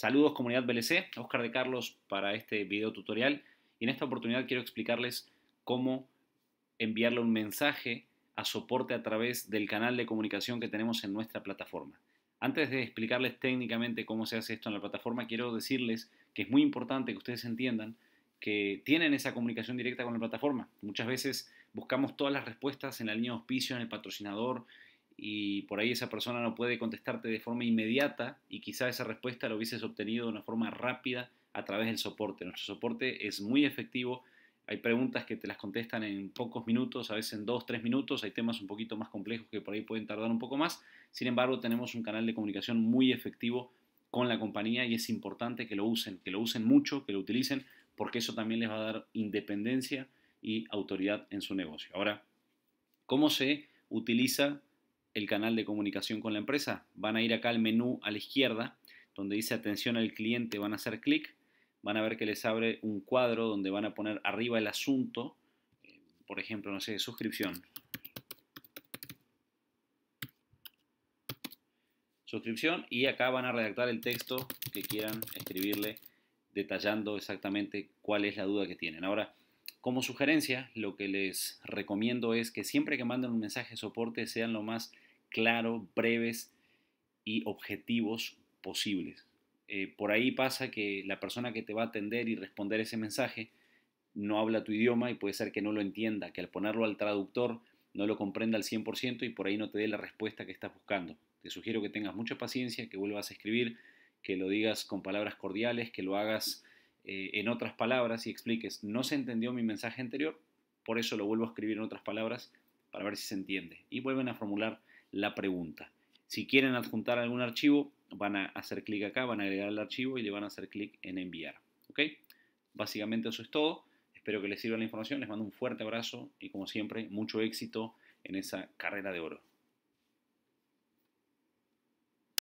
Saludos comunidad BLC, Oscar de Carlos para este video tutorial y en esta oportunidad quiero explicarles cómo enviarle un mensaje a soporte a través del canal de comunicación que tenemos en nuestra plataforma. Antes de explicarles técnicamente cómo se hace esto en la plataforma, quiero decirles que es muy importante que ustedes entiendan que tienen esa comunicación directa con la plataforma. Muchas veces buscamos todas las respuestas en la línea de auspicio, en el patrocinador, y por ahí esa persona no puede contestarte de forma inmediata y quizá esa respuesta la hubieses obtenido de una forma rápida a través del soporte. Nuestro soporte es muy efectivo, hay preguntas que te las contestan en pocos minutos, a veces en dos, tres minutos, hay temas un poquito más complejos que por ahí pueden tardar un poco más, sin embargo tenemos un canal de comunicación muy efectivo con la compañía y es importante que lo usen, que lo usen mucho, que lo utilicen, porque eso también les va a dar independencia y autoridad en su negocio. Ahora, ¿cómo se utiliza el canal de comunicación con la empresa. Van a ir acá al menú a la izquierda, donde dice atención al cliente, van a hacer clic, van a ver que les abre un cuadro donde van a poner arriba el asunto, eh, por ejemplo, no sé, suscripción. Suscripción y acá van a redactar el texto que quieran escribirle detallando exactamente cuál es la duda que tienen. Ahora, como sugerencia, lo que les recomiendo es que siempre que manden un mensaje de soporte sean lo más claro, breves y objetivos posibles. Eh, por ahí pasa que la persona que te va a atender y responder ese mensaje no habla tu idioma y puede ser que no lo entienda, que al ponerlo al traductor no lo comprenda al 100% y por ahí no te dé la respuesta que estás buscando. Te sugiero que tengas mucha paciencia, que vuelvas a escribir, que lo digas con palabras cordiales, que lo hagas eh, en otras palabras y expliques, no se entendió mi mensaje anterior, por eso lo vuelvo a escribir en otras palabras para ver si se entiende. Y vuelven a formular la pregunta. Si quieren adjuntar algún archivo, van a hacer clic acá, van a agregar el archivo y le van a hacer clic en enviar. ¿Ok? Básicamente eso es todo. Espero que les sirva la información. Les mando un fuerte abrazo y como siempre, mucho éxito en esa carrera de oro.